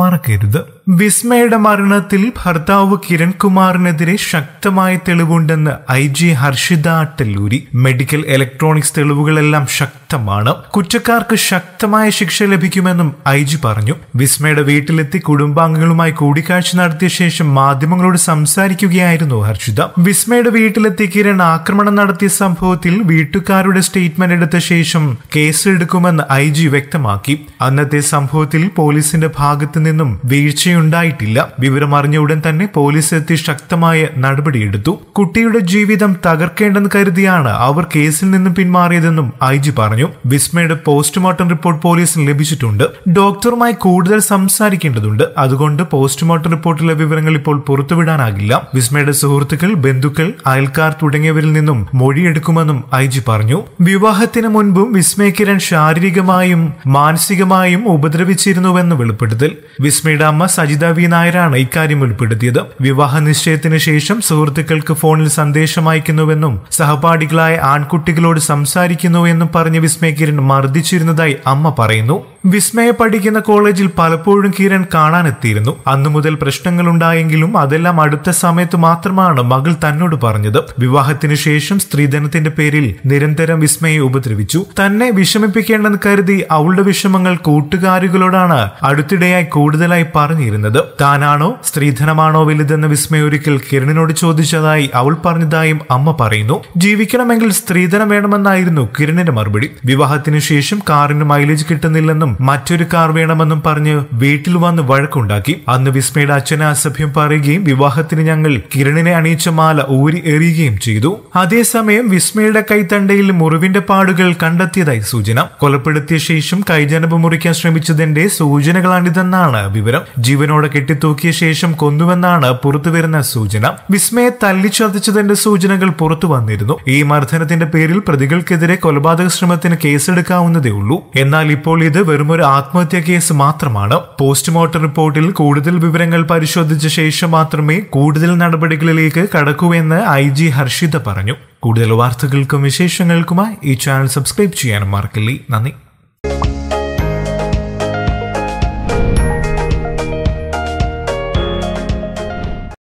മറക്കരുത് വിസ്മയുടെ മരണത്തിൽ ഭർത്താവ് കിരൺകുമാറിനെതിരെ ശക്തമായ തെളിവുണ്ടെന്ന് I G Harshita Attalluri medical electronics തെളിവുകളെല്ലാം ശക്തമാണ് കുറ്റക്കാർക്ക് ശക്തമായ ശിക്ഷ ലഭിക്കുമെന്നും ഐ ജി പറഞ്ഞു വിസ്മയുടെ വീട്ടിലെത്തി കുടുംബാംഗങ്ങളുമായി കൂടിക്കാഴ്ച നടത്തിയ ശേഷം മാധ്യമങ്ങളോട് സംസാരിക്കുകയായിരുന്നു ഹർഷിത വിസ്മയുടെ വീട്ടിലെത്തി കിരൺ ആക്രമണം നടത്തിയ സംഭവത്തിൽ വീട്ടുകാരുടെ സ്റ്റേറ്റ്മെന്റ് എടുത്ത ശേഷം കേസെടുക്കുമെന്ന് ഐ ജി വ്യക്തമാക്കി അന്നത്തെ സംഭവത്തിൽ പോലീസിന്റെ ഭാഗത്ത് നിന്നും വീഴ്ചയുണ്ടായിട്ടില്ല വിവരമറിഞ്ഞ ഉടൻ തന്നെ പോലീസ് എത്തി ശക്തമായ നടപടിയെടുത്തു കുട്ടിയുടെ ജീവിതം തകർക്കേണ്ടെന്ന് കരുതിയാണ് അവർ കേസിൽ നിന്നും പിന്മാറിയതെന്നും ഐ ജി പറഞ്ഞു വിസ്മയുടെ പോസ്റ്റ്മോർട്ടം റിപ്പോർട്ട് പോലീസിന് ലഭിച്ചിട്ടുണ്ട് ഡോക്ടറുമായി കൂടുതൽ സംസാരിക്കേണ്ടതുണ്ട് അതുകൊണ്ട് പോസ്റ്റ്മോർട്ടം റിപ്പോർട്ടിലെ വിവരങ്ങൾ ഇപ്പോൾ പുറത്തുവിടാനാകില്ല വിസ്മയുടെ സുഹൃത്തുക്കൾ ബന്ധുക്കൾ അയൽക്കാർ തുടങ്ങിയവരിൽ നിന്നും മൊഴിയെടുക്കുമെന്നും ഐ ജി പറഞ്ഞു വിവാഹത്തിന് മുൻപും വിസ്മയ കിരൺ ശാരീരികമായും മാനസികമായും ഉപദ്രവിച്ചിരുന്നുവെന്ന് വെളിപ്പെടുത്തൽ വിസ്മയുടെ അമ്മ സജിത വി നായരാണ് ഇക്കാര്യം ഉൾപ്പെടുത്തിയത് വിവാഹ നിശ്ചയത്തിന് ശേഷം സുഹൃത്തുക്കൾക്ക് ഫോണിൽ സന്ദേശം അയക്കുന്നുവെന്നും സഹപാഠികളായ ആൺകുട്ടികളോട് സംസാരിക്കുന്നുവെന്നും പറഞ്ഞ വിസ്മയ കിരൺ മർദ്ദിച്ചിരുന്നതായി അമ്മ പറയുന്നു വിസ്മയ പഠിക്കുന്ന കോളേജിൽ പലപ്പോഴും കിരൺ കാണാനെത്തിയിരുന്നു അന്നു മുതൽ ഉണ്ടായെങ്കിലും അതെല്ലാം അടുത്ത സമയത്ത് മാത്രമാണ് മകൾ തന്നോട് പറഞ്ഞത് വിവാഹത്തിന് ശേഷം സ്ത്രീധനത്തിന്റെ പേരിൽ നിരന്തരം വിസ്മയെ ഉപദ്രവിച്ചു തന്നെ വിഷമിപ്പിക്കേണ്ടെന്ന് കരുതി അവളുടെ വിഷമങ്ങൾ കൂട്ടുകാരികളോടാണ് അടുത്തിടെയായി കൂടുതലായി പറഞ്ഞിരുന്നത് താനാണോ സ്ത്രീധനമാണോ വലുതെന്ന് വിസ്മയ ഒരിക്കൽ കിരണിനോട് ചോദിച്ചതായി അവൾ പറഞ്ഞതായും അമ്മ പറയുന്നു ജീവിക്കണമെങ്കിൽ സ്ത്രീധനം വേണമെന്നായിരുന്നു കിരണിന്റെ മറുപടി വിവാഹത്തിനു ശേഷം കാറിന് മൈലേജ് കിട്ടുന്നില്ലെന്നും മറ്റൊരു കാർ വേണമെന്നും പറഞ്ഞ് വീട്ടിൽ വന്ന് വഴക്കുണ്ടാക്കി അന്ന് വിസ്മയുടെ അച്ഛനെ അസഭ്യം പറയുകയും വിവാഹത്തിന് ഞങ്ങൾ കിരണിനെ അണിയിച്ച മാല ഊരി എറിയുകയും ചെയ്തു അതേസമയം വിസ്മയുടെ കൈത്തണ്ടയിൽ മുറിവിന്റെ പാടുകൾ കണ്ടെത്തിയതായി സൂചന കൊലപ്പെടുത്തിയ ശേഷം കൈജനപ് മുറിക്കാൻ ശ്രമിച്ചതിന്റെ സൂചനകളാണിതെന്നാണ് എന്നാണ് വിവരം ജീവനോടെ കെട്ടിത്തൂക്കിയ ശേഷം കൊന്നുവെന്നാണ് പുറത്തുവരുന്ന സൂചന വിസ്മയെ തല്ലിച്ചതിച്ചതിന്റെ സൂചനകൾ പുറത്തു വന്നിരുന്നു ഈ മർദ്ദനത്തിന്റെ പേരിൽ പ്രതികൾക്കെതിരെ കൊലപാതക ശ്രമത്തിന് കേസെടുക്കാവുന്നതേ ഉള്ളൂ എന്നാൽ ഇപ്പോൾ ഇത് വെറുമൊരു ആത്മഹത്യാ കേസ് മാത്രമാണ് പോസ്റ്റ്മോർട്ടം റിപ്പോർട്ടിൽ കൂടുതൽ വിവരങ്ങൾ പരിശോധിച്ച ശേഷം മാത്രമേ കൂടുതൽ നടപടികളിലേക്ക് കടക്കൂ എന്ന് ഐ ജി ഹർഷിത പറഞ്ഞു കൂടുതൽ വാർത്തകൾക്കും വിശേഷങ്ങൾക്കുമായി ഈ ചാനൽ സബ്സ്ക്രൈബ് ചെയ്യാനും മറക്കില്ലേ നന്ദി